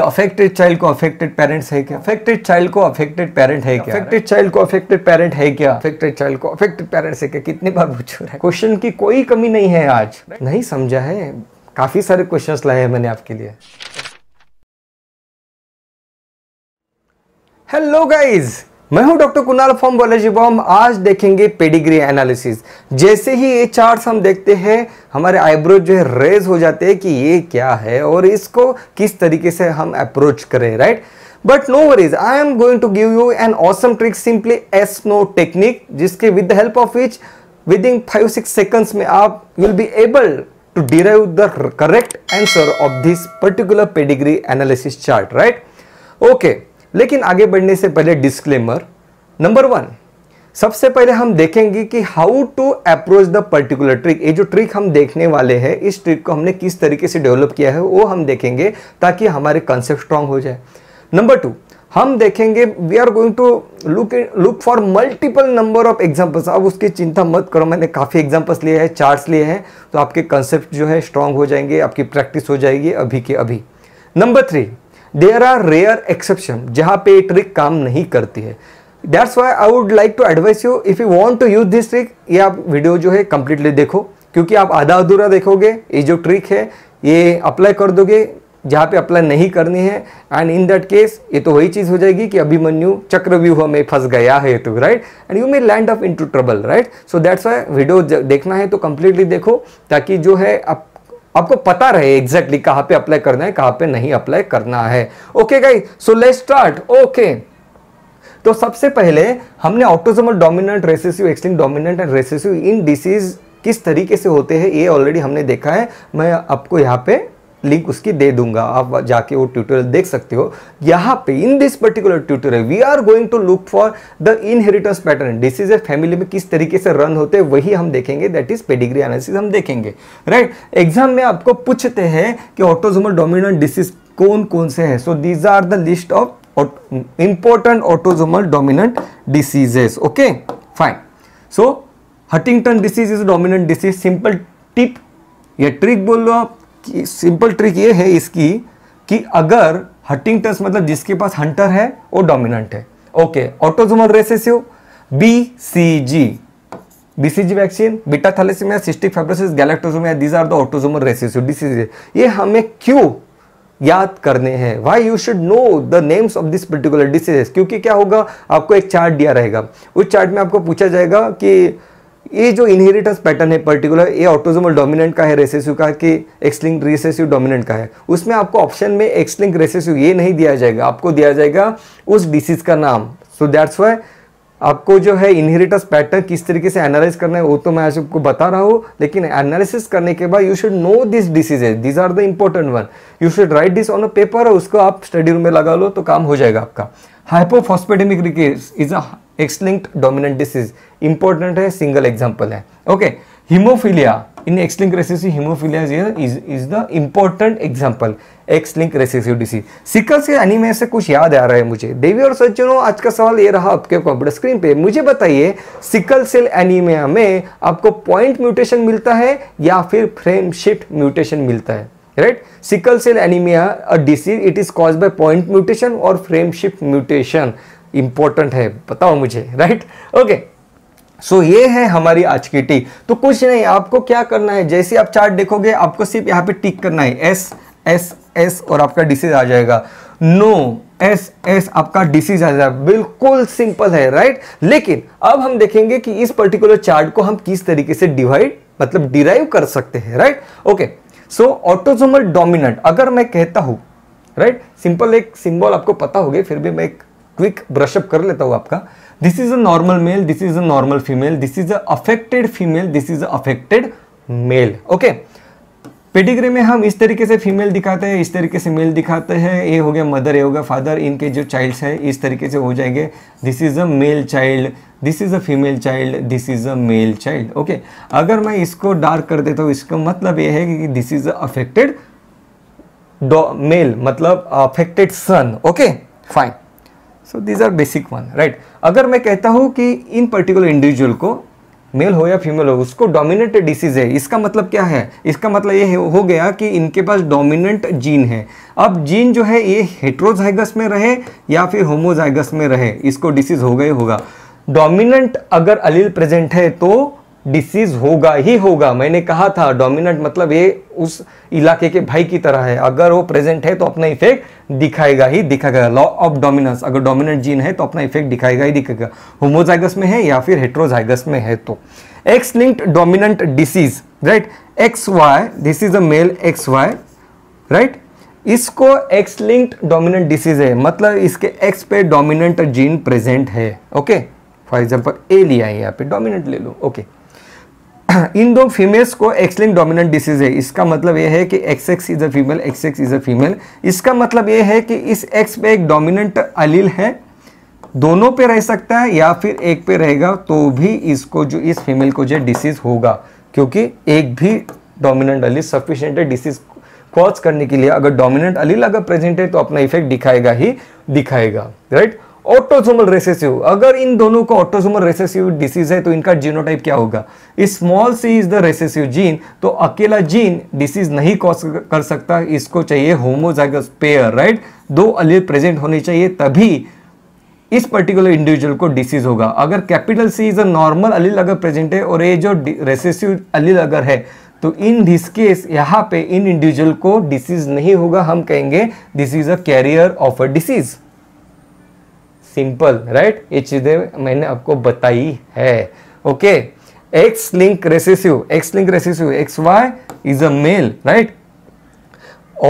या affected child को affected parents है क्या अफेक्टेड चाइल्ड को अफेक्टेड पेरेंट है क्या अफेक्टेड चाइल्ड को अफेक्टेड पेरेंट है क्या अफेक्टेड चाइल्ड को अफेक्टेड पेरेंट्स है क्या कितनी बार पूछ रहा है क्वेश्चन की कोई कमी नहीं है आज नहीं समझा है काफी सारे क्वेश्चन लाए हैं मैंने आपके लिए हेलो गाइज मैं हूं doctor Kunal from biology bomb आज देखेंगे पेडिग्री एनालिसिस जैसे ही ये चार्ट्स हम देखते हैं हमारे आईब्रो जो है रेज हो जाते हैं कि ये क्या है और इसको किस तरीके से हम अप्रोच करें right but no worries I am going to give you an awesome trick simply yes no technique जिसके with the help of which within five six seconds में आप will be able derive the correct answer of this particular pedigree analysis chart right okay okay लेकिन आगे बढ़ने से पहले disclaimer number one सबसे पहले हम देखेंगे कि how to approach the particular trick ये जो ट्रिक हम देखने वाले हैं इस ट्रिक को हमने किस तरीके से डेवलप किया है वो हम देखेंगे ताकि हमारे कॉन्सेप्ट स्ट्रांग हो जाए नंबर टू हम देखेंगे we are going to look look for multiple number of examples अब उसकी चिंता मत करो मैंने काफ़ी एग्जाम्पल्स लिए हैं चार्ट्स लिए हैं तो आपके कंसेप्ट जो है स्ट्रांग हो जाएंगे आपकी प्रैक्टिस हो जाएगी अभी के अभी number three there are rare exception जहाँ पे ट्रिक काम नहीं करती है that's why I would like to advise you if you want to use this trick ये आप वीडियो जो है कंप्लीटली देखो क्योंकि आप आधा अधूरा देखोगे ये जो ट्रिक है ये अप्लाई कर दोगे जहाँ पे अप्लाई नहीं करनी है एंड इन दैट केस ये तो वही चीज़ हो जाएगी कि अभिमन्यु चक्रव्यूह में फंस गया है तो right and you may land up into trouble right so that's why video देखना है तो कंप्लीटली देखो ताकि जो है आप आपको पता रहे एग्जैक्टली कहां पे अप्लाई करना है कहां पे नहीं अप्लाई करना है ओके गाई सो लेट स्टार्ट ओके तो सबसे पहले हमने autosomal dominant recessive extreme dominant and recessive in disease किस तरीके से होते हैं ये ऑलरेडी हमने देखा है मैं आपको यहाँ पे लिंक उसकी दे दूंगा आप जाके वो ट्यूटोरियल देख सकते हो यहाँ पे in this particular tutorial we are going to look for the inheritance pattern disease family में किस तरीके से रन होते हैं वही हम देखेंगे दैट इज पेडिग्री एनालिसिस हम देखेंगे राइट right? एग्जाम में आपको पूछते हैं कि ऑटोजोमल डोमिनेंट डिसीज कौन कौन से है so these are the list of important autosomal dominant diseases okay fine so Huntington disease is dominant disease simple tip या ट्रिक बोल लो आप कि सिंपल ट्रिक ये है इसकी कि अगर हटिंग टर्स मतलब जिसके पास हंटर है वो डोमिनेंट है okay autosomal recessive B C G B C G vaccine beta thalassemia cystic fibrosis galactosemia these are the autosomal recessive disease ये हमें क्यों याद करने हैं why you should know the names of this particular diseases क्योंकि क्या होगा आपको एक चार्ट दिया रहेगा उस चार्ट में आपको पूछा जाएगा कि ये जो इनहेरिटस पैटर्न है पर्टिकुलर ये ऑटोजोमल डोमिनेंट का है रेसेसिव का कि एक्सलिंग रेसेसिव डोमिनेंट का है उसमें आपको ऑप्शन में एक्सलिंग रेसेसिव ये नहीं दिया जाएगा आपको दिया जाएगा उस डिसीज का नाम सो दैट्स वाई आपको जो है इनहेरिटस पैटर्न किस तरीके से एनालाइज करना है वो तो मैं आज आपको बता रहा हूँ लेकिन एनालिसिस करने के बाद you should know this diseases this are the important one you should write this on a paper और उसको आप स्टडी रूम में लगा लो तो काम हो जाएगा आपका hypophosphatemic rickets is a X linked dominant disease important है सिंगल एग्जाम्पल है okay hemophilia in X link recessive hemophilia is is the important example X link recessive disease sickle से एनीमे से कुछ याद आ रहा है मुझे देवी और सज्जनों आज का सवाल ये रहा आपके कंप्यूटर स्क्रीन पे मुझे बताइए सिकल सेल एनीमिया में आपको पॉइंट म्यूटेशन मिलता है या फिर फ्रेम शिफ्ट म्यूटेशन मिलता है right sickle cell anaemia a disease it is cause by point mutation और फ्रेम शिफ्ट म्यूटेशन इंपॉर्टेंट है बताओ मुझे राइट ओके सो ये है हमारी आज की टी तो कुछ नहीं आपको क्या करना है जैसे आप चार्ट देखोगे आपको सिर्फ यहां पे टिक करना है एस एस एस और आपका डिसीज आ जाएगा नो एस एस आपका डिसीज आ जाएगा बिल्कुल सिंपल है राइट लेकिन अब हम देखेंगे कि इस पर्टिकुलर चार्ट को हम किस तरीके से डिवाइड मतलब डिराइव कर सकते हैं right okay so autosomal dominant अगर मैं कहता हूं राइट सिंपल एक सिंबल आपको पता होगा फिर भी मैं एक क्विक ब्रशअप कर लेता हूँ आपका this is a normal male this is a normal female this is a affected female this is a affected male okay pedigree में हम इस तरीके से फीमेल दिखाते हैं इस तरीके से मेल दिखाते हैं ये हो गया मदर ये हो गया फादर इनके जो चाइल्ड्स है इस तरीके से हो जाएंगे this is a male child this is a female child this is a male child okay अगर मैं इसको डार्क कर देता हूँ इसका मतलब ये है कि this is a affected male मतलब affected son okay fine so these are basic one right अगर मैं कहता हूँ कि इन पर्टिकुलर इंडिविजुअल को मेल हो या फीमेल हो उसको डोमिनेंट डिसीज है इसका मतलब क्या है इसका मतलब ये हो गया कि इनके पास डोमिनेंट जीन है अब जीन जो है ये हेट्रोजाइगस में रहे या फिर होमोजाइगस में रहे इसको डिसीज हो गए होगा डोमिनेंट अगर अलील प्रेजेंट है तो डिसीज होगा ही होगा मैंने कहा था डोमिनेंट मतलब ये उस इलाके के भाई की तरह है अगर वो प्रेजेंट है तो अपना इफेक्ट दिखाएगा ही दिखाएगा लॉ ऑफ डोमिनेंस अगर डोमिनेंट जीन है तो अपना इफेक्ट दिखाएगा ही दिखाएगा होमोजाइगस में है या फिर हेट्रोजाइगस में है तो X linked dominant disease right X Y this is a male X Y right इसको एक्स लिंक्ड डोमिनेंट डिसीज है मतलब इसके एक्स पे डोमिनेंट जीन प्रेजेंट है ओके फॉर एग्जाम्पल ए लिया है यहाँ पे डोमिनेंट ले लो ओके okay. इन दो फीमेल्स को एक्सलिंग डोमिनेंट डिसीज है इसका मतलब यह है कि X X is a female X X is a female इसका मतलब यह है कि इस एक्स पे एक डोमिनेंट अलील है दोनों पे रह सकता है या फिर एक पे रहेगा तो भी इसको जो इस फीमेल को जो डिसीज होगा क्योंकि एक भी डोमिनेंट अलील सफिशियंट है डिसीज कॉज करने के लिए अगर डोमिनेंट अलील अगर प्रेजेंट है तो अपना इफेक्ट दिखाएगा ही दिखाएगा राइट right? ऑटोसोमल रेसेसिव अगर इन दोनों को ऑटोसोमल रेसेसिव डिसीज है तो इनका जीनोटाइप क्या होगा small C is the recessive gene तो अकेला जीन डिसीज नहीं कॉज कर सकता इसको चाहिए होमोजाइगस पेयर राइट दो अलील प्रेजेंट होने चाहिए तभी इस पर्टिकुलर इंडिविजुअल को डिसीज होगा अगर capital C is a normal allele अगर प्रेजेंट है और ये जो रेसेसिव अलील अगर है तो इन दिस केस यहाँ पे इन इंडिविजुअल को डिसीज नहीं होगा हम कहेंगे this is a carrier of a disease simple right ये चीज़ें मैंने आपको बताई है okay X linked recessive X linked recessive X Y is a male right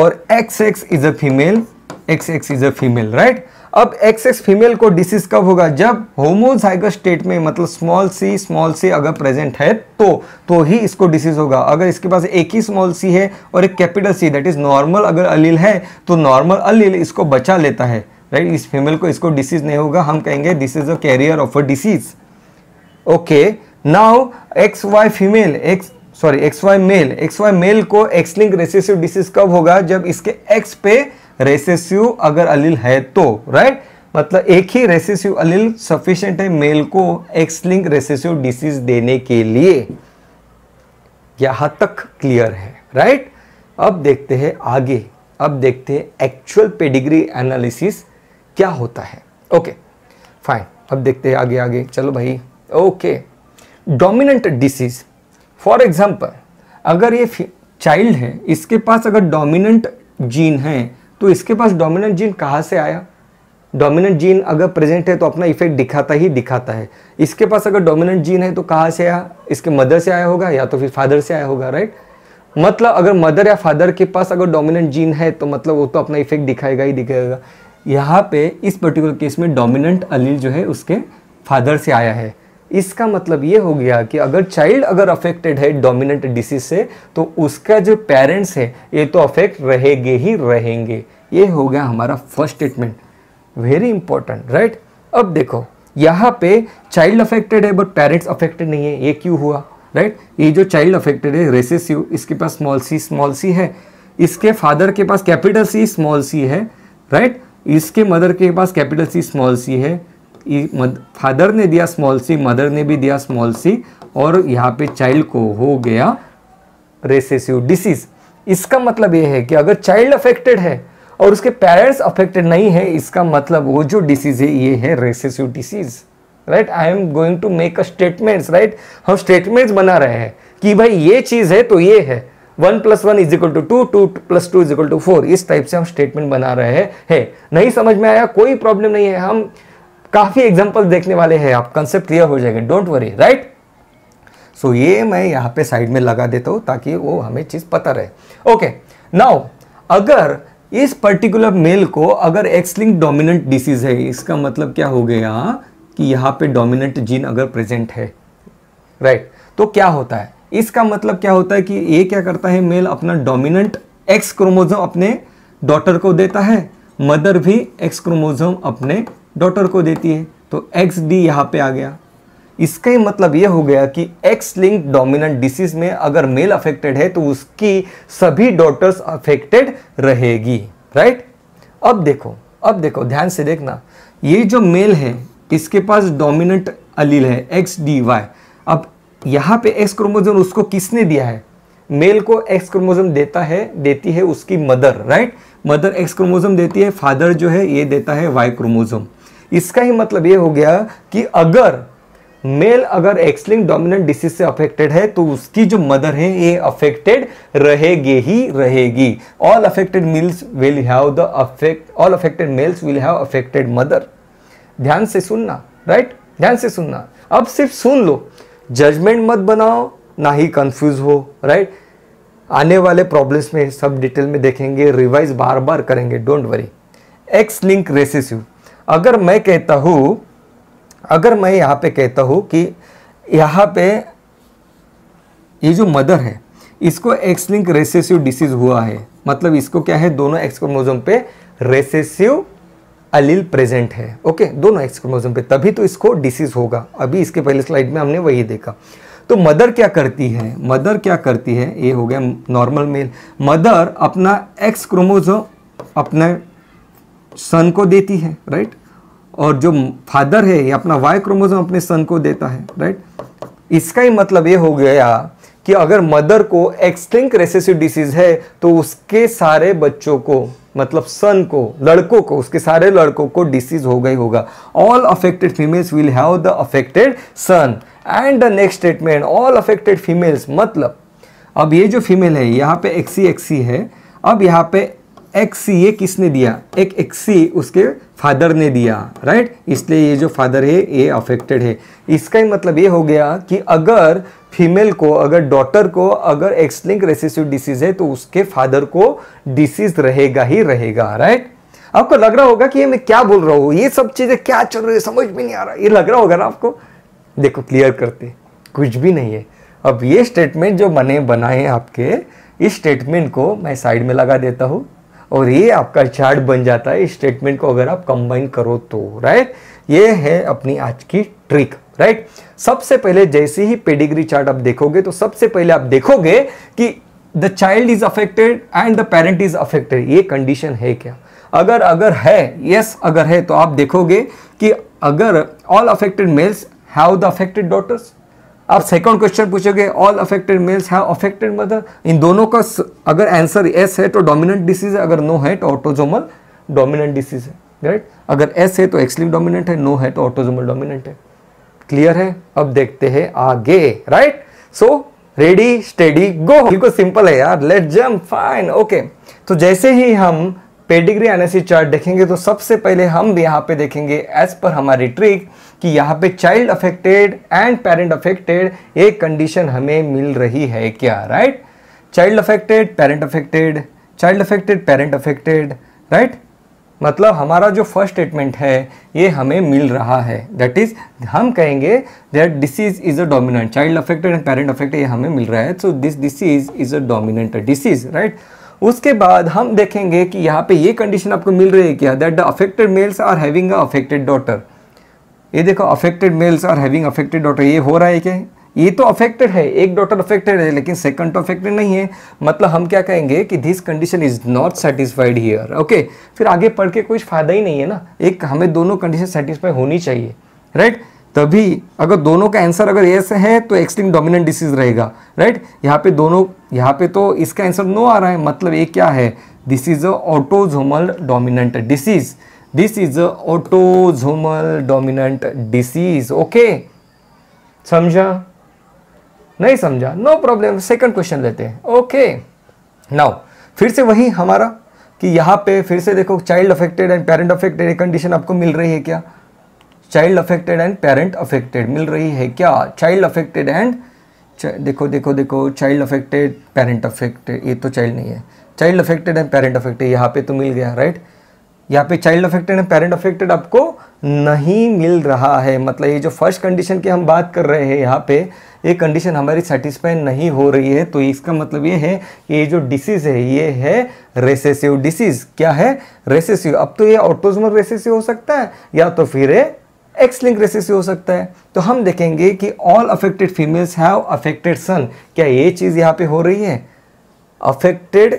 और X X is a female X X is a female right अब X X female को disease कब होगा जब होमोजाइगस स्टेट में मतलब स्मॉल सी स्मॉल सी अगर present है तो तो ही इसको डिसीज होगा अगर इसके पास एक ही स्मॉल सी है और एक capital C that is normal अगर अलील है तो नॉर्मल अलील इसको बचा लेता है राइट right? इस फीमेल को इसको डिसीज नहीं होगा हम कहेंगे this is a carrier of a disease okay now X Y female X sorry X Y male X Y male को एक्स लिंक रेसेसिव डिसीज कब होगा जब इसके एक्स पे रेसेसिव अगर अलील है तो राइट right? मतलब एक ही रेसेसिव अलील सफिशिएंट है मेल को एक्स लिंक रेसेसिव डिसीज देने के लिए यहां तक क्लियर है राइट right? अब देखते हैं आगे अब देखते हैं एक्चुअल पेडिग्री एनालिसिस क्या होता है ओके फाइन अब देखते हैं आगे आगे चलो भाई okay dominant disease for example अगर ये चाइल्ड है इसके पास अगर डोमिनेंट जीन है तो इसके पास डोमिनेंट जीन कहाँ से आया डोमिनेंट जीन अगर प्रेजेंट है तो अपना इफेक्ट दिखाता ही दिखाता है इसके पास अगर डोमिनेंट जीन है तो कहाँ से आया इसके मदर से आया होगा या तो फिर फादर से आया होगा राइट मतलब अगर मदर या फादर के पास अगर डोमिनेंट जीन है तो मतलब वो तो अपना इफेक्ट दिखाएगा ही दिखाएगा यहाँ पे इस पर्टिकुलर केस में डोमिनेंट अलील जो है उसके फादर से आया है इसका मतलब ये हो गया कि अगर चाइल्ड अगर अफेक्टेड है डोमिनेंट डिसीज से तो उसका जो पेरेंट्स है ये तो अफेक्ट रहेंगे ही रहेंगे ये हो गया हमारा first statement very important right अब देखो यहाँ पे चाइल्ड अफेक्टेड है बट पेरेंट्स अफेक्टेड नहीं है ये क्यों हुआ राइट right? ये जो चाइल्ड अफेक्टेड है रेसेसिव इसके पास स्मॉल सी स्मॉल सी है इसके फादर के पास कैपिटल सी स्मॉल सी है राइट right? इसके मदर के पास कैपिटल सी स्मॉल सी है फादर ने दिया स्मॉल सी मदर ने भी दिया स्मॉल सी और यहाँ पे चाइल्ड को हो गया रेसेसिव डिसीज इसका मतलब ये है कि अगर चाइल्ड अफेक्टेड है और उसके पेरेंट्स अफेक्टेड नहीं है इसका मतलब वो जो डिसीज है ये है recessive disease right I am going to make a statements right हम स्टेटमेंट्स बना रहे हैं कि भाई ये चीज़ है तो ये है one plus one is equal to two two plus two is equal to four इस टाइप से हम स्टेटमेंट बना रहे हैं नहीं समझ में आया कोई प्रॉब्लम नहीं है हम काफी एग्जाम्पल देखने वाले हैं आप कंसेप्ट क्लियर हो जाएगा डोंट वरी राइट सो ये मैं यहाँ पे साइड में लगा देता हूँ ताकि वो हमें चीज़ पता रहे ओके नाउ अगर इस पर्टिकुलर मेल को अगर एक्स लिंक डोमिनेंट डिसीज है इसका मतलब क्या हो गया कि यहाँ पे डोमिनेंट जीन अगर प्रेजेंट है राइट right. तो क्या होता है इसका मतलब क्या होता है कि ये क्या करता है मेल अपना डोमिनेंट एक्स क्रोमोजोम अपने डॉटर को देता है मदर भी एक्स क्रोमोजोम अपने डॉटर को देती है तो एक्स डी यहाँ पे आ गया इसका ही मतलब ये हो गया कि एक्स लिंक डोमिनेंट डिसीज में अगर मेल अफेक्टेड है तो उसकी सभी डॉटर्स अफेक्टेड रहेगी राइट अब देखो अब देखो ध्यान से देखना ये जो मेल है इसके पास डोमिनेंट अलील है एक्स डी वाई अब यहाँ पे एक्स क्रोमोजोम उसको किसने दिया है मेल को एक्स क्रोमोजोम देता है देती है उसकी mother right mother X chromosome देती है फादर जो है ये देता है वाई क्रोमोजोम इसका ही मतलब ये हो गया कि अगर मेल अगर एक्सलिंग डोमिनेंट डिसीज से अफेक्टेड है तो उसकी जो मदर है ये अफेक्टेड रहेगी ही रहेगी all affected males will have the affect all affected males will have affected mother ध्यान से सुनना राइट ध्यान से सुनना अब सिर्फ सुन लो जजमेंट मत बनाओ ना ही कंफ्यूज हो राइट आने वाले प्रॉब्लम्स में सब डिटेल में देखेंगे रिवाइज बार बार करेंगे don't worry X link recessive अगर मैं कहता हूँ अगर मैं यहाँ पे कहता हूँ कि यहाँ पे ये जो मदर है इसको एक्स लिंक रेसेसिव डिसीज हुआ है मतलब इसको क्या है दोनों एक्स क्रोमोजोम पे रेसेसिव अलील प्रेजेंट है ओके दोनों एक्स क्रोमोजोम पे तभी तो इसको डिसीज होगा अभी इसके पहले स्लाइड में हमने वही देखा तो मदर क्या करती है मदर क्या करती है ये हो गया नॉर्मल मेल मदर अपना एक्स क्रोमोजोम अपने सन को देती है राइट और जो फादर है ये अपना वाई क्रोमोजोम अपने सन को देता है राइट इसका ही मतलब ये हो गया कि अगर मदर को एक्सटिंक रेसेसिव डिसीज है तो उसके सारे बच्चों को मतलब सन को लड़कों को उसके सारे लड़कों को डिसीज हो गई होगा all affected females will have the affected son and the next statement all affected females मतलब अब ये जो फीमेल है यहाँ पे एक्सी एक्सी e e है अब यहाँ पे एक्सी e ये किसने दिया एक एक्सी उसके फादर ने दिया राइट इसलिए ये जो फादर है ये अफेक्टेड है इसका ही मतलब ये हो गया कि अगर फीमेल को अगर डॉटर को अगर एक्सलिंक रेसिसिव डिसीज है तो उसके फादर को डिसीज रहेगा ही रहेगा राइट आपको लग रहा होगा कि ये मैं क्या बोल रहा हूँ ये सब चीज़ें क्या चल रही है समझ में नहीं आ रहा ये लग रहा होगा ना आपको देखो क्लियर करते कुछ भी नहीं है अब ये स्टेटमेंट जो मैंने बनाए आपके इस स्टेटमेंट को मैं साइड में लगा देता हूँ और ये आपका चार्ट बन जाता है इस स्टेटमेंट को अगर आप कंबाइन करो तो राइट ये है अपनी आज की ट्रिक राइट सबसे पहले जैसे ही पेडिग्री चार्ट आप देखोगे तो सबसे पहले आप देखोगे कि the child is affected and the parent is affected ये कंडीशन है क्या अगर अगर है यस yes, अगर है तो आप देखोगे कि अगर all affected males have the affected daughters आप सेकंड क्वेश्चन पूछोगे all affected males have affected mother इन दोनों का अगर आंसर एस है तो डोमिनेंट डिसीज है अगर नो है तो ऑटोजोमल डोमिनेंट डिसीज है राइट अगर एस है तो एक्सलिव डोमिनेंट है नो है तो ऑटोजोमल डोमिनेंट है क्लियर है अब देखते हैं आगे right so ready steady go बिल्कुल सिंपल है यार लेट जम फाइन ओके तो जैसे ही हम पेडिग्री एनालिसिस चार्ट देखेंगे तो सबसे पहले हम यहाँ पे देखेंगे एज पर हमारी ट्रिक कि यहाँ पे child affected and parent affected एक कंडीशन हमें मिल रही है क्या right child affected parent affected child affected parent affected right मतलब हमारा जो फर्स्ट स्टेटमेंट है ये हमें मिल रहा है दैट इज़ हम कहेंगे that disease is a dominant child affected and parent affected ये हमें मिल रहा है so this disease is a dominant disease right उसके बाद हम देखेंगे कि यहाँ पे ये कंडीशन आपको मिल रही है क्या that the affected males are having a affected daughter ये देखो affected males are having affected daughter ये हो रहा है क्या ये तो अफेक्टेड है एक डॉटर अफेक्टेड है लेकिन सेकंड तो अफेक्टेड नहीं है मतलब हम क्या कहेंगे कि this condition is not satisfied here okay फिर आगे पढ़ के कोई फायदा ही नहीं है ना एक हमें दोनों कंडीशन सेटिस्फाई होनी चाहिए राइट right? तभी अगर दोनों का आंसर अगर एस है तो एक्सट्रीम डोमिनेंट डिसीज रहेगा राइट यहाँ पे दोनों यहाँ पे तो इसका आंसर नो आ रहा है मतलब ये क्या है this is a autosomal dominant disease this is a autosomal dominant disease okay समझा नहीं समझा नो प्रॉब्लम सेकंड क्वेश्चन लेते हैं ओके नाउ फिर से वही हमारा कि यहाँ पे फिर से देखो child affected and parent affected condition आपको मिल रही है क्या child affected and parent affected मिल रही है क्या चाइल्ड अफेक्टेड एंड देखो देखो देखो चाइल्ड अफेक्टेड पेरेंट अफेक्टेड ये तो चाइल्ड नहीं है child affected and parent affected यहाँ पे तो मिल गया राइट right? यहाँ पे child affected and parent affected आपको नहीं मिल रहा है मतलब ये जो फर्स्ट कंडीशन की हम बात कर रहे हैं यहाँ पे ये कंडीशन हमारी सेटिस्फाई नहीं हो रही है तो इसका मतलब ये है कि ये जो डिसीज़ है ये है रेसेसिव डिसीज़ क्या है रेसेसिव अब तो ये ऑटोजमल रेसेसिव हो सकता है या तो फिर एक्स लिंक रेसेसिव हो सकता है तो हम देखेंगे कि all affected females have affected son क्या ये चीज़ यहाँ पे हो रही है अफेक्टेड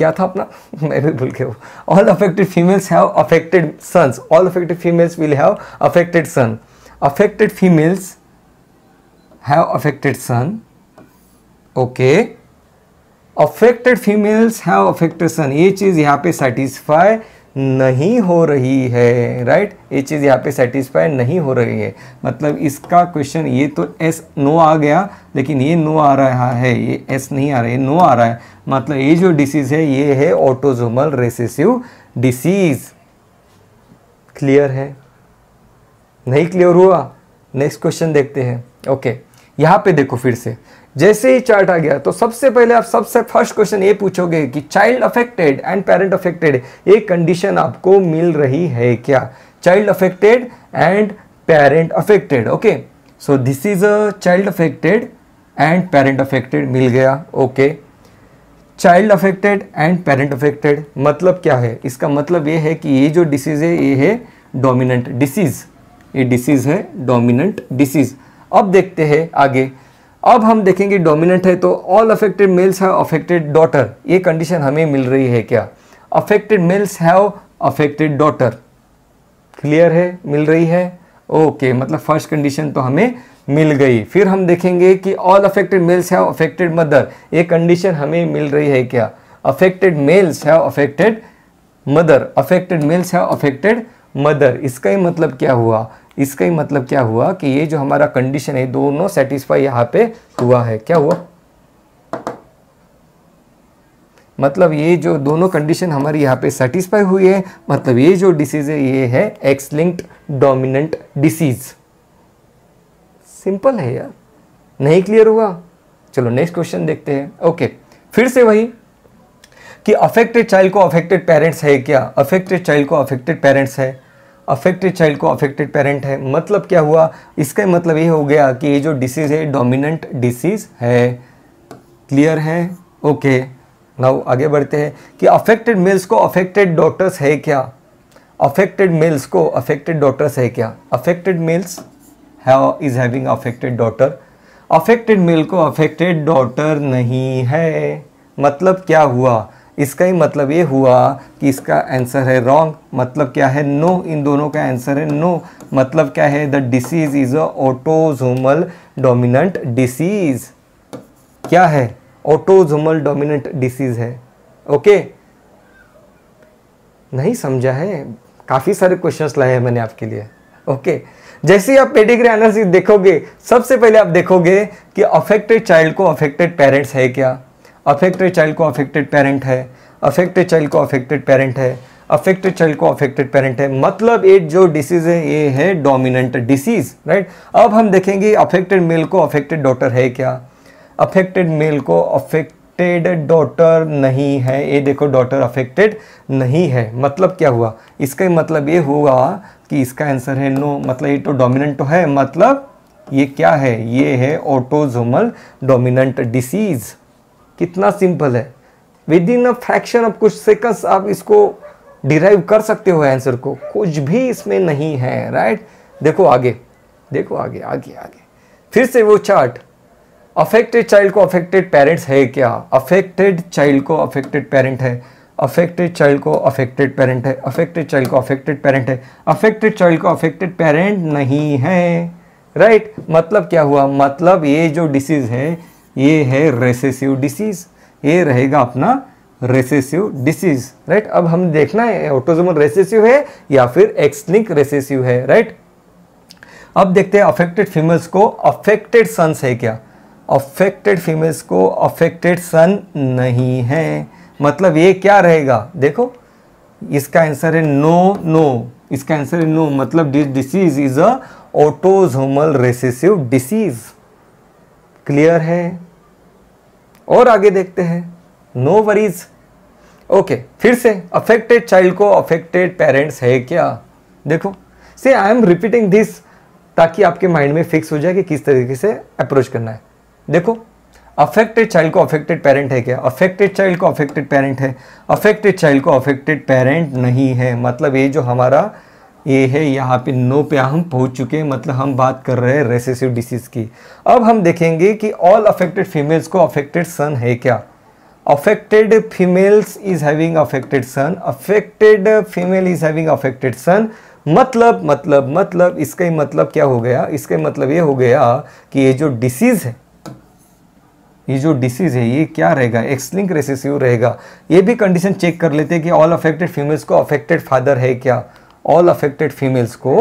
क्या था अपना मैं भी भूल गया all affected females have affected sons all affected females will have affected son affected females have affected son okay affected females have affected son ये चीज़ यहाँ पे सेटिस्फाई नहीं हो रही है राइट ये चीज़ यहाँ पे सेटिस्फाई नहीं हो रही है मतलब इसका क्वेश्चन ये तो एस नो आ गया लेकिन ये नो आ रहा है ये एस नहीं आ रहा है नो आ रहा है मतलब ये जो डिसीज़ है ये है ऑटोजोमल रेसेसिव डिसीज़ क्लियर है नहीं क्लियर हुआ नेक्स्ट क्वेश्चन देखते हैं ओके यहाँ पे देखो फिर से जैसे ही चार्ट आ गया तो सबसे पहले आप सबसे फर्स्ट क्वेश्चन ये पूछोगे कि child affected and parent affected ये कंडीशन आपको मिल रही है क्या child affected and parent affected okay so this is a child affected and parent affected मिल गया okay child affected and parent affected मतलब क्या है इसका मतलब ये है कि ये जो डिसीज़ है ये है डोमिनेंट डिसीज़ ये डिसीज़ है डोमिनेंट डिसीज़ अब देखते हैं आगे अब हम देखेंगे डोमिनेंट है तो all affected males have affected daughter ये कंडीशन हमें मिल रही है क्या affected males have affected daughter clear है मिल रही है ओके okay, मतलब फर्स्ट कंडीशन तो हमें मिल गई फिर हम देखेंगे कि all affected males have affected mother ये कंडीशन हमें मिल रही है क्या affected males have affected mother affected males have affected mother इसका ही मतलब क्या हुआ इसका ही मतलब क्या हुआ कि ये जो हमारा कंडीशन है दोनों सेटिस्फाई यहां पे हुआ है क्या हुआ मतलब ये जो दोनों कंडीशन हमारी यहाँ पे सेटिस्फाई हुई है मतलब ये जो डिसीज है ये है X linked dominant disease simple है यार नहीं क्लियर हुआ चलो नेक्स्ट क्वेश्चन देखते हैं ओके फिर से वही कि अफेक्टेड चाइल्ड को अफेक्टेड पेरेंट्स है क्या अफेक्टेड चाइल्ड को अफेक्टेड पेरेंट्स है अफेक्टेड चाइल्ड को अफेक्टेड पेरेंट है मतलब क्या हुआ इसका मतलब ये हो गया कि ये जो डिसीज़ है डोमिनेंट डिसीज़ है क्लियर है ओके नाउ आगे बढ़ते हैं कि अफेक्टेड मेल्स को अफेक्टेड डॉटर्स है क्या अफेक्टेड मेल्स को अफेक्टेड डॉटर्स है क्या affected males is having affected daughter affected male को अफेक्टेड डॉटर नहीं है मतलब क्या हुआ इसका ही मतलब ये हुआ कि इसका आंसर है रॉन्ग मतलब क्या है नो no, इन दोनों का आंसर है नो no, मतलब क्या है the disease is a autosomal dominant disease क्या है ऑटोजोमल डोमिनेंट डिसीज है ओके okay? नहीं समझा है काफ़ी सारे क्वेश्चंस लाए हैं मैंने आपके लिए ओके okay? जैसे आप पेडिग्री एनालिसिस देखोगे सबसे पहले आप देखोगे कि अफेक्टेड चाइल्ड को अफेक्टेड पेरेंट्स है क्या अफेक्टेड चाइल्ड को अफेक्टेड पेरेंट है अफेक्टेड चाइल्ड को अफेक्टेड पेरेंट है अफेक्टेड चाइल्ड को अफेक्टेड पेरेंट है मतलब ये जो डिसीज है ये है डोमिनेंट डिसीज राइट अब हम देखेंगे अफेक्टेड मेल को अफेक्टेड डॉटर है क्या अफेक्टेड मेल को अफेक्टेड डॉटर नहीं है ये देखो डॉटर अफेक्टेड नहीं है मतलब क्या हुआ इसका मतलब ये हुआ कि इसका आंसर है नो मतलब ये तो डोमिनेंट तो है मतलब ये क्या है ये है ऑटोजोमल डोमिनेंट डिसीज़ कितना सिंपल है within a fraction of कुछ सेकंड्स आप इसको डिराइव कर सकते हो आंसर को कुछ भी इसमें नहीं है राइट देखो आगे देखो आगे आगे आगे फिर से वो चार्ट अफेक्टेड चाइल्ड को अफेक्टेड पेरेंट्स है क्या अफेक्टेड चाइल्ड को अफेक्टेड पेरेंट है अफेक्टेड चाइल्ड को अफेक्टेड पेरेंट है अफेक्टेड चाइल्ड को अफेक्टेड पेरेंट है अफेक्टेड चाइल्ड को अफेक्टेड पेरेंट नहीं है राइट right? मतलब क्या हुआ मतलब ये जो डिसीज़ है ये है रेसेसिव डिसीज़ ये रहेगा अपना रेसेसिव डिसीज राइट अब हम देखना है ऑटोजोमल रेसेसिव है या फिर एक्सलिंक रेसेसिव है राइट अब देखते हैं अफेक्टेड फीमेल्स को अफेक्टेड सन्स है क्या अफेक्टेड फीमेल्स को अफेक्टेड सन नहीं है मतलब ये क्या रहेगा देखो इसका आंसर है नो नो इसका आंसर है नो मतलब this disease is a autosomal recessive disease clear है और आगे देखते हैं नो वरीज ओके फिर से अफेक्टेड चाइल्ड को अफेक्टेड पेरेंट्स है क्या देखो से आई एम रिपीटिंग दिस ताकि आपके माइंड में फिक्स हो जाए कि किस तरीके से अप्रोच करना है देखो अफेक्टेड चाइल्ड को अफेक्टेड पेरेंट है क्या अफेक्टेड चाइल्ड को अफेक्टेड पेरेंट है अफेक्टेड चाइल्ड को अफेक्टेड पेरेंट नहीं है मतलब ये जो हमारा ये है यहाँ पे नो पे हम पहुँच चुके हैं मतलब हम बात कर रहे हैं रेसेसिव डिसीज़ की अब हम देखेंगे कि ऑल अफेक्टेड फीमेल्स को अफेक्टेड सन है क्या affected females is having affected son affected female is having affected son मतलब मतलब मतलब इसका ही मतलब क्या हो गया इसका मतलब ये हो गया कि ये जो डिसीज़ है ये जो डिसीज़ है ये क्या रहेगा एक्सलिंक रेसेसिव रहेगा ये भी कंडीशन चेक कर लेते हैं कि ऑल अफेक्टेड फीमेल्स को अफेक्टेड फादर है क्या ऑल अफेक्टेड फीमेल्स को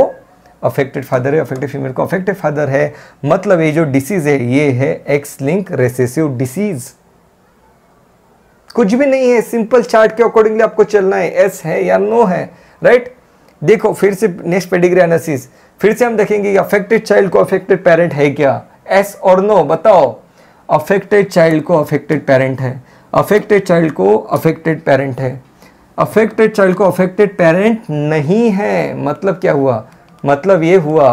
अफेक्टेड फादर है अफेक्टेड फीमेल को अफेक्टेड फादर है मतलब ये जो डिसीज है ये है एक्स लिंक रेसेसिव डिसीज कुछ भी नहीं है सिंपल चार्ट के अकॉर्डिंगली आपको चलना है एस है या नो है राइट right? देखो फिर से नेक्स्ट पेडिग्री एनालिसिस फिर से हम देखेंगे अफेक्टेड चाइल्ड को अफेक्टेड पेरेंट है क्या एस और नो बताओ अफेक्टेड चाइल्ड को अफेक्टेड पेरेंट है अफेक्टेड चाइल्ड को अफेक्टेड पेरेंट है अफेक्टेड चाइल्ड को अफेक्टेड पेरेंट नहीं है मतलब क्या हुआ मतलब ये हुआ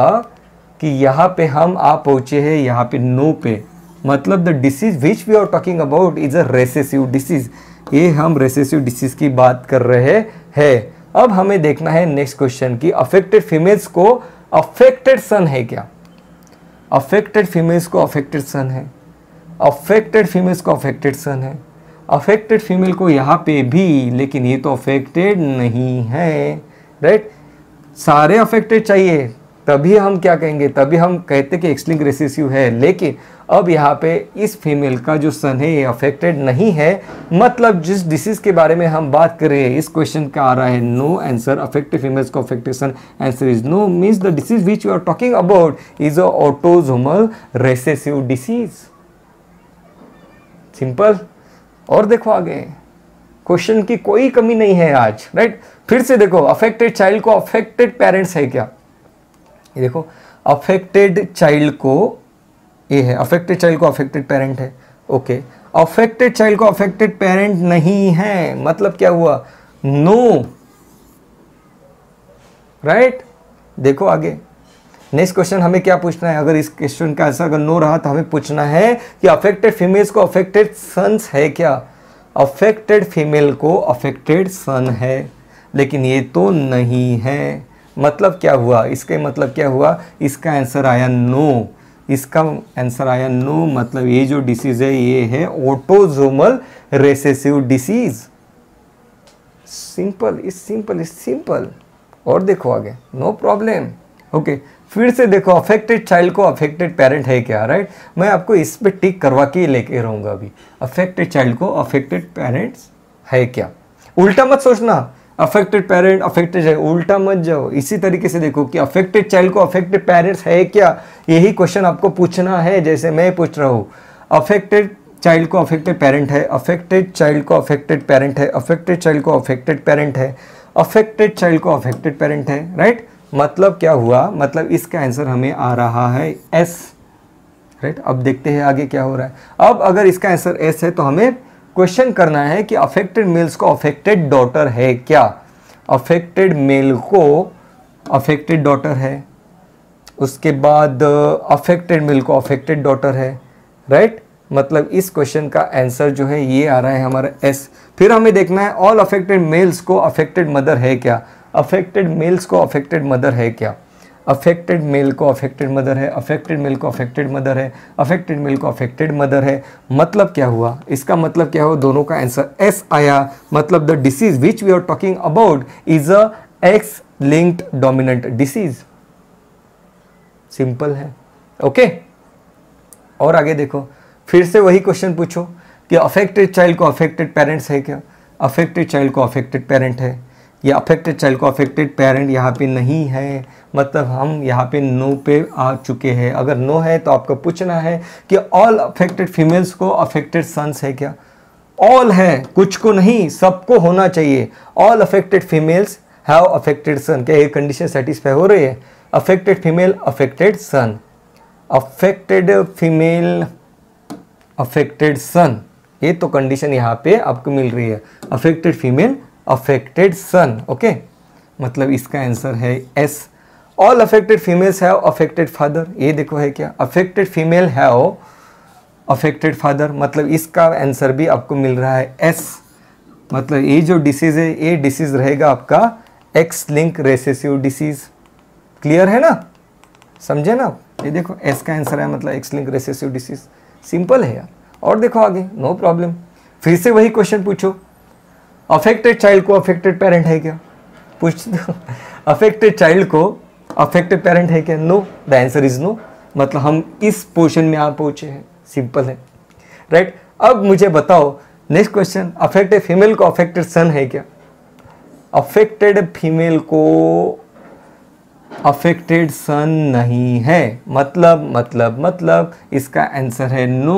कि यहाँ पे हम आ पहुँचे हैं यहाँ पे नो पे मतलब the disease which we are talking about is a recessive disease ये हम रेसेसिव डिसीज़ की बात कर रहे हैं अब हमें देखना है नेक्स्ट क्वेश्चन कि अफेक्टेड फीमेल्स को अफेक्टेड सन है क्या अफेक्टेड फीमेल्स को अफेक्टेड सन है अफेक्टेड फीमेल्स को अफेक्टेड सन है अफेक्टेड फीमेल को यहाँ पे भी लेकिन ये तो अफेक्टेड नहीं है राइट सारे अफेक्टेड चाहिए तभी हम क्या कहेंगे तभी हम कहते कि एक्सलिंग रेसिस्यू है लेकिन अब यहाँ पे इस फीमेल का जो सन है ये अफेक्टेड नहीं है मतलब जिस डिसीज़ के बारे में हम बात कर रहे हैं इस क्वेश्चन का आ रहा है नो आंसर अफेक्टेड फीमेल्स का son answer is no means the disease which you are talking about is a autosomal recessive disease simple और देखो आगे क्वेश्चन की कोई कमी नहीं है आज राइट फिर से देखो अफेक्टेड चाइल्ड को अफेक्टेड पेरेंट्स है क्या ये देखो अफेक्टेड चाइल्ड को ये है अफेक्टेड चाइल्ड को अफेक्टेड पेरेंट है ओके अफेक्टेड चाइल्ड को अफेक्टेड पेरेंट नहीं है मतलब क्या हुआ नो no. Right right? देखो आगे नेक्स्ट क्वेश्चन हमें क्या पूछना है अगर इस क्वेश्चन का आंसर अगर नो रहा तो हमें पूछना है कि अफेक्टेड फीमेल्स को अफेक्टेड सन्स है क्या अफेक्टेड फीमेल को अफेक्टेड सन है लेकिन ये तो नहीं है मतलब क्या हुआ इसके मतलब क्या हुआ इसका आंसर आया नो इसका आंसर आया नो मतलब ये जो डिसीज है ये है autosomal recessive disease simple is simple is simple और देखो आगे नो प्रॉब्लम ओके फिर से देखो अफेक्टेड चाइल्ड को अफेक्टेड पेरेंट है क्या राइट मैं आपको इस पर टिक करवा के लेके रहूंगा अभी अफेक्टेड चाइल्ड को अफेक्टेड पेरेंट्स है क्या उल्टा मत सोचना अफेक्टेड पेरेंट अफेक्टेड है उल्टा मत जाओ इसी तरीके से देखो कि अफेक्टेड चाइल्ड को अफेक्टेड पेरेंट्स है क्या यही क्वेश्चन आपको पूछना है जैसे मैं पूछ रहा हूँ अफेक्टेड चाइल्ड को अफेक्टेड पेरेंट है अफेक्टेड चाइल्ड को अफेक्टेड पेरेंट है अफेक्टेड चाइल्ड को अफेक्टेड पेरेंट है अफेक्टेड चाइल्ड को अफेक्टेड पेरेंट है राइट right? मतलब क्या हुआ मतलब इसका आंसर हमें आ रहा है एस राइट अब देखते हैं आगे क्या हो रहा है अब अगर इसका आंसर एस है तो हमें क्वेश्चन करना है कि अफेक्टेड मेल्स को अफेक्टेड डॉटर है क्या अफेक्टेड मेल को अफेक्टेड डॉटर है उसके बाद अफेक्टेड uh, मेल को अफेक्टेड डॉटर है राइट right? मतलब इस क्वेश्चन का आंसर जो है ये आ रहा है हमारा एस फिर हमें देखना है ऑल अफेक्टेड मेल्स को अफेक्टेड मदर है क्या अफेक्टेड मेल्स को अफेक्टेड मदर है क्या अफेक्टेड मेल को अफेक्टेड मदर है अफेक्टेड मेल को अफेक्टेड मदर है अफेक्टेड मेल को अफेक्टेड मदर है मतलब क्या हुआ इसका मतलब क्या हुआ दोनों का आंसर एस आया मतलब the disease which we are talking about is a X linked dominant disease simple है ओके और आगे देखो फिर से वही क्वेश्चन पूछो कि अफेक्टेड चाइल्ड को अफेक्टेड पेरेंट्स है क्या अफेक्टेड चाइल्ड को अफेक्टेड पेरेंट है या अफेक्टेड चाइल्ड को अफेक्टेड पेरेंट यहाँ पे नहीं है मतलब हम यहाँ पे नो पे आ चुके हैं अगर नो है तो आपको पूछना है कि ऑल अफेक्टेड फीमेल्स को अफेक्टेड सन्स है क्या ऑल है कुछ को नहीं सबको होना चाहिए all affected females have affected son क्या ये कंडीशन सेटिस्फाई हो रही है affected female affected son affected female affected son ये तो कंडीशन यहाँ पे आपको मिल रही है affected female affected son okay मतलब इसका आंसर है yes all affected females have affected father ये देखो है क्या affected female have affected father मतलब इसका आंसर भी आपको मिल रहा है एस मतलब ये जो डिसीज़ है ये डिसीज़ रहेगा आपका X link recessive disease clear है ना समझे ना ये देखो एस का आंसर है मतलब X link recessive disease simple है यार और देखो आगे नो प्रॉब्लम फिर से वही क्वेश्चन पूछो अफेक्टेड चाइल्ड को अफेक्टेड पेरेंट है क्या पूछ दो अफेक्टेड चाइल्ड को अफेक्टेड पेरेंट है क्या no the answer is no मतलब हम इस पोर्शन में यहाँ पहुंचे हैं सिंपल है राइट right? अब मुझे बताओ नेक्स्ट क्वेश्चन अफेक्टेड फीमेल को अफेक्टेड सन है क्या अफेक्टेड फीमेल को अफेक्टेड सन नहीं है मतलब मतलब मतलब इसका आंसर है नो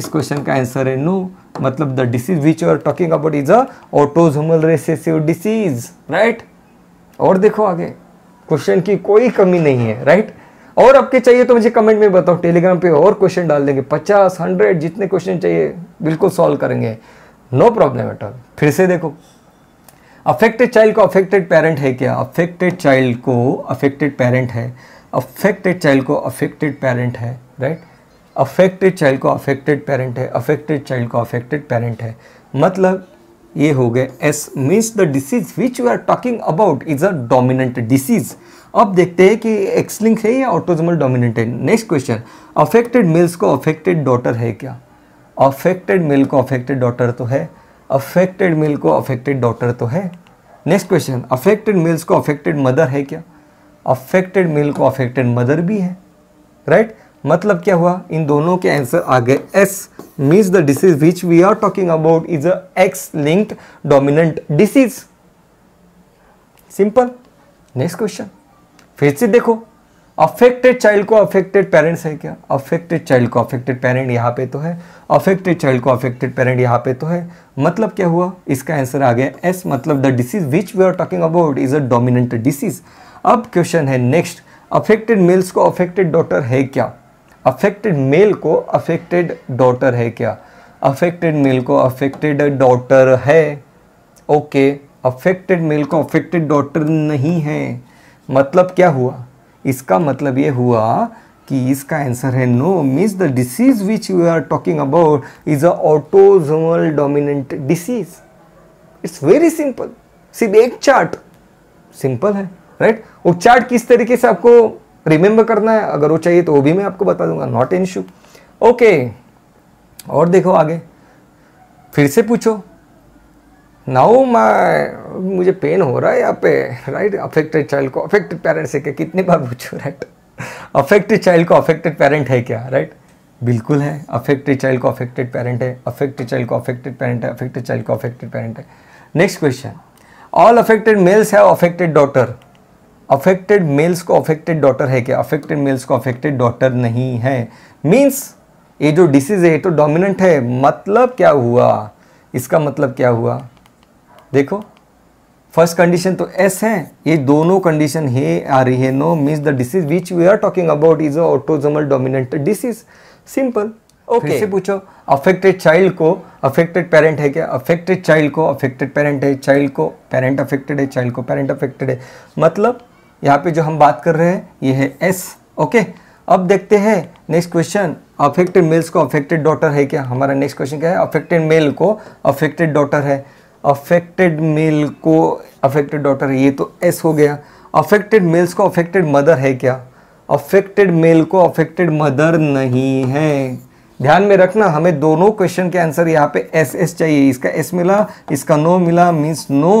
इस क्वेश्चन का आंसर है नो मतलब the disease which you are talking about is a autosomal recessive और देखो आगे क्वेश्चन की कोई कमी नहीं है राइट और आपके चाहिए तो मुझे कमेंट में बताओ टेलीग्राम पे और क्वेश्चन डाल देंगे पचास हंड्रेड जितने क्वेश्चन चाहिए बिल्कुल सॉल्व करेंगे नो प्रॉब्लम एट ऑल फिर से देखो अफेक्टेड चाइल्ड को अफेक्टेड पेरेंट है क्या अफेक्टेड चाइल्ड को अफेक्टेड पेरेंट है अफेक्टेड चाइल्ड को अफेक्टेड पेरेंट है राइट अफेक्टेड चाइल्ड को अफेक्टेड पेरेंट है अफेक्टेड चाइल्ड को अफेक्टेड पेरेंट है मतलब ये हो गए S means the disease which you are talking about is a dominant disease अब देखते हैं कि एक्सलिंक है या ऑटोजमल डोमिनेंट है नेक्स्ट क्वेश्चन अफेक्टेड मेल्स को अफेक्टेड डॉटर है क्या अफेक्टेड मेल को अफेक्टेड डॉटर तो है अफेक्टेड मेल को अफेक्टेड डॉटर तो है नेक्स्ट क्वेश्चन अफेक्टेड मेल्स को अफेक्टेड मदर है क्या अफेक्टेड मेल को अफेक्टेड मदर भी है राइट right? मतलब क्या हुआ इन दोनों के आंसर आ गए S means the disease which we are talking about is a X linked dominant disease simple next question फिर से देखो अफेक्टेड चाइल्ड को अफेक्टेड पेरेंट्स है क्या अफेक्टेड चाइल्ड को अफेक्टेड पेरेंट यहाँ पे तो है अफेक्टेड चाइल्ड को अफेक्टेड पेरेंट यहाँ पे तो है मतलब क्या हुआ इसका आंसर आ गया एस मतलब the disease which we are talking about is a dominant disease अब क्वेश्चन है नेक्स्ट अफेक्टेड मेल्स को अफेक्टेड डॉटर है क्या अफेक्टेड मेल को अफेक्टेड डॉटर है क्या अफेक्टेड मेल को अफेक्टेड डॉटर है ओके अफेक्टेड मेल को अफेक्टेड डॉटर नहीं है मतलब क्या हुआ इसका मतलब ये हुआ कि इसका आंसर है no means the disease which you are talking about is a autosomal dominant disease it's very simple सिर्फ एक चार्ट सिंपल है राइट right? वो चार्ट किस तरीके से आपको रिमेंबर करना है अगर वो चाहिए तो वो भी मैं आपको बता दूंगा नॉट एन इशू ओके और देखो आगे फिर से पूछो नाउ मैं मुझे पेन हो रहा है यहाँ पे राइट अफेक्टेड चाइल्ड को अफेक्टेड पेरेंट्स है क्या कितनी बार पूछो राइट अफेक्टेड चाइल्ड को अफेक्टेड पेरेंट है क्या राइट बिल्कुल है अफेक्टेड चाइल्ड को अफेक्टेड पेरेंट है अफेक्टेड चाइल्ड को अफेक्टेड पेरेंट है अफेक्टेड चाइल्ड को अफेक्टेड पेरेंट है next question all affected males have affected daughter affected males को अफेक्टेड डॉटर है क्या अफेक्टेड मेल्स को अफेक्टेड डॉटर नहीं है मीन्स ये जो डिसीज है तो डोमिनेंट है मतलब क्या हुआ इसका मतलब क्या हुआ देखो फर्स्ट कंडीशन तो एस है ये दोनों कंडीशन है आ रही है no means the disease which we are talking about is autosomal dominant disease simple okay से पूछो अफेक्टेड चाइल्ड को अफेक्टेड पेरेंट है क्या अफेक्टेड चाइल्ड को अफेक्टेड पेरेंट है चाइल्ड को पेरेंट अफेक्टेड है चाइल्ड को पेरेंट अफेक्टेड है मतलब यहाँ पे जो हम बात कर रहे हैं ये है एस ओके अब देखते हैं नेक्स्ट क्वेश्चन अफेक्टेड मेल्स को अफेक्टेड डॉटर है क्या हमारा नेक्स्ट क्वेश्चन क्या है अफेक्टेड मेल को अफेक्टेड डॉटर है अफेक्टेड मेल को अफेक्टेड डॉटर ये तो एस हो गया अफेक्टेड मेल्स को अफेक्टेड मदर है क्या अफेक्टेड मेल को अफेक्टेड मदर नहीं है ध्यान में रखना हमें दोनों क्वेश्चन के आंसर यहाँ पे एस एस चाहिए इसका एस मिला इसका नो मिला means no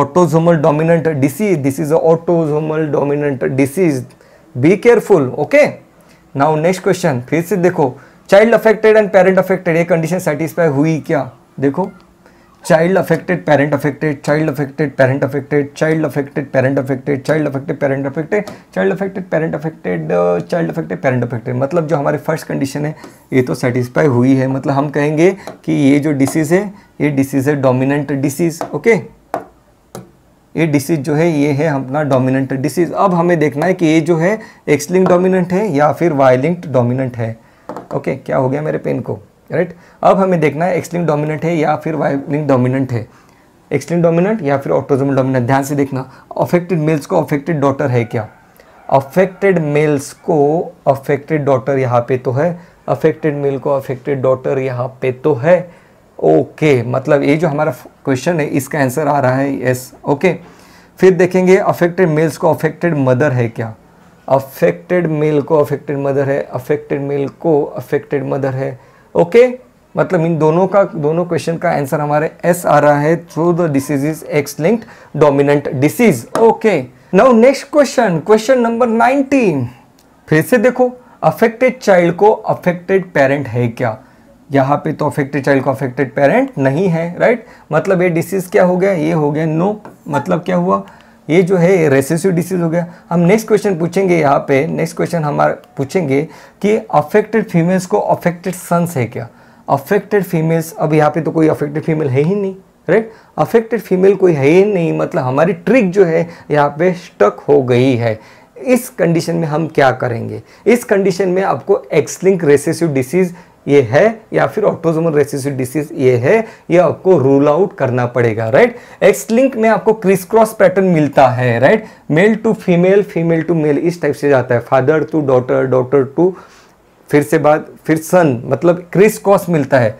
autosomal dominant disease this is a autosomal dominant disease be careful okay now next question फिर से देखो child affected and parent affected ये कंडीशन सेटिस्फाई हुई क्या देखो child affected parent affected child affected parent affected child affected parent affected child affected parent affected child affected parent affected child affected parent affected मतलब जो हमारे first condition है ये तो सेटिस्फाई हुई है मतलब हम कहेंगे कि ये जो डिसीज़ है ये डिसीज़ है डोमिनेंट डिसीज़ ओके okay? ये डिसीज जो है ये है अपना डोमिनेंट डिसीज अब हमें देखना है कि ये जो है एक्सलिंग डोमिनेंट है या फिर वायलिंग डोमिनेंट है ओके क्या हो गया मेरे पेन को राइट अब हमें देखना है एक्सलिंग डोमिनेंट है या फिर वायलिंग डोमिनेंट है एक्सलिंग डोमिनेंट या फिर ऑटोजोमल डोमिनेंट ध्यान से देखना अफेक्टेड मेल्स को अफेक्टेड डॉटर है क्या अफेक्टेड मेल्स को अफेक्टेड डॉटर यहाँ पे तो है अफेक्टेड मेल को अफेक्टेड डॉटर यहाँ पे तो है ओके okay, मतलब ये जो हमारा क्वेश्चन है इसका आंसर आ रहा है यस ओके okay. फिर देखेंगे अफेक्टेड मेल्स को अफेक्टेड मदर है क्या अफेक्टेड मेल को अफेक्टेड मदर है अफेक्टेड मेल को अफेक्टेड मदर है ओके okay? मतलब इन दोनों का दोनों क्वेश्चन का आंसर हमारे एस आ रहा है through the disease is X linked dominant disease okay now next question question number 19 फिर से देखो अफेक्टेड चाइल्ड को अफेक्टेड पेरेंट है क्या यहाँ पे तो अफेक्टेड चाइल्ड को अफेक्टेड पेरेंट नहीं है राइट मतलब ये डिसीज़ क्या हो गया ये हो गया नो मतलब क्या हुआ ये जो है रेसेसिव डिसीज हो गया हम नेक्स्ट क्वेश्चन पूछेंगे यहाँ पे नेक्स्ट क्वेश्चन हमारे पूछेंगे कि अफेक्टेड फीमेल्स को अफेक्टेड सन्स है क्या अफेक्टेड फीमेल्स अब यहाँ पे तो कोई अफेक्टेड फीमेल है ही नहीं राइट अफेक्टेड फीमेल कोई है ही नहीं मतलब हमारी ट्रिक जो है यहाँ पे स्टक हो गई है इस कंडीशन में हम क्या करेंगे इस कंडीशन में आपको एक्सलिंक रेसेसिव डिसीज़ ये है या फिर ऑटोजोमल रेसिसिव डिसीज ये है ये आपको रूल आउट करना पड़ेगा राइट एक्स लिंक में आपको क्रिस क्रॉस पैटर्न मिलता है right male to female female to male इस टाइप से जाता है father to daughter daughter to फिर से बाद फिर सन मतलब क्रिस क्रॉस मिलता है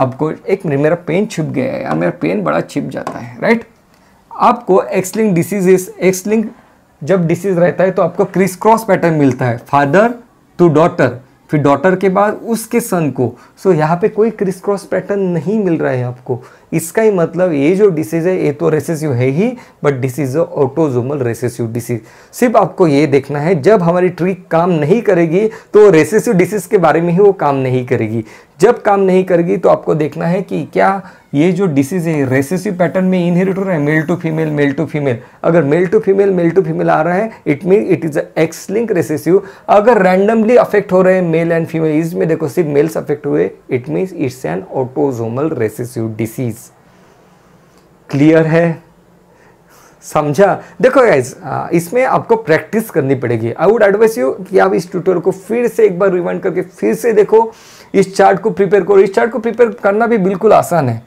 आपको एक मेरा पेन छिप गया है या मेरा पेन बड़ा छिप जाता है राइट आपको X link diseases X link जब डिसीज रहता है तो आपको क्रिस क्रॉस पैटर्न मिलता है फादर टू डॉटर फिर डॉटर के बाद उसके सन को सो so, यहाँ पे कोई क्रिस क्रॉस पैटर्न नहीं मिल रहा है आपको इसका ही मतलब ये जो डिसीज़ है ये तो रेसेसिव है ही but is autosomal recessive disease सिर्फ आपको ये देखना है जब हमारी ट्रिक काम नहीं करेगी तो रेसेसिव डिसीज़ के बारे में ही वो काम नहीं करेगी जब काम नहीं करेगी तो आपको देखना है कि क्या ये जो डिसीज है रेसेसिव पैटर्न में इनहेरिट हो रहा है male to female male to female अगर male to female male to female आ रहा है it mean it is X link recessive अगर रैंडमली अफेक्ट हो रहे हैं मेल एंड फीमेल इसमें देखो सिर्फ मेल्स अफेक्ट हुए it mean it's an autosomal recessive disease clear है समझा देखो गाइज इसमें आपको प्रैक्टिस करनी पड़ेगी आई वुड एडवाइस यू कि आप इस ट्यूटोरियल को फिर से एक बार रिवाइंड करके फिर से देखो इस चार्ट को प्रिपेयर करो इस चार्ट को प्रिपेयर करना भी बिल्कुल आसान है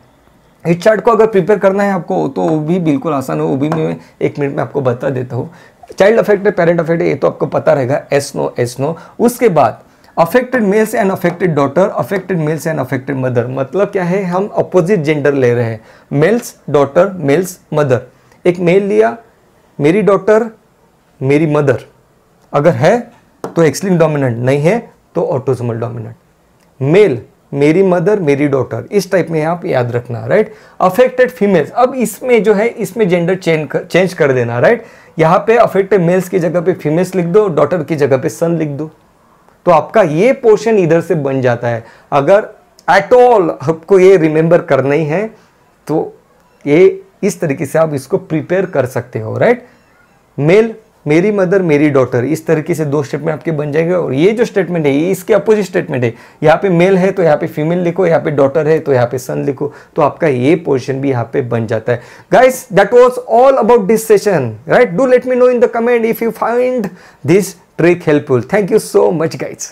इस चार्ट को अगर प्रिपेयर करना है आपको तो वो भी बिल्कुल आसान हो वो भी मैं एक मिनट में आपको बता देता हूँ चाइल्ड अफेक्टेड पेरेंट अफेक्टेड ये तो आपको पता रहेगा एस नो एस नो उसके बाद affected males and affected daughter affected males and affected mother मतलब क्या है हम अपोजिट जेंडर ले रहे हैं मेल्स डॉटर मेल्स मदर एक मेल लिया मेरी डॉटर मेरी मदर अगर है तो एक्सलिन डोमिनेंट नहीं है तो ऑटोजोमल डोमिनेंट मेल मेरी मदर मेरी डॉटर इस टाइप में आप याद रखना राइट अफेक्टेड फीमेल्स अब इसमें जो है इसमें जेंडर चेंज कर चेंज कर देना राइट यहाँ पे अफेक्टेड मेल्स की जगह पे फीमेल्स लिख दो डॉटर की जगह पे सन लिख दो तो आपका ये पोर्शन इधर से बन जाता है अगर एट ऑल आपको ये रिमेंबर करना ही है तो ये इस तरीके से आप इसको प्रिपेयर कर सकते हो राइट मेल मेरी मदर मेरी डॉटर इस तरीके से दो स्टेटमेंट आपके बन जाएंगे और ये जो स्टेटमेंट है ये इसके अपोजिट स्टेटमेंट है यहाँ पे मेल है तो यहाँ पे फीमेल लिखो यहाँ पे डॉटर है तो यहाँ पे सन लिखो तो आपका ये पोजिशन भी यहाँ पे बन जाता है guys that was all about this session right do let me know in the comment if you find this trick helpful thank you so much guys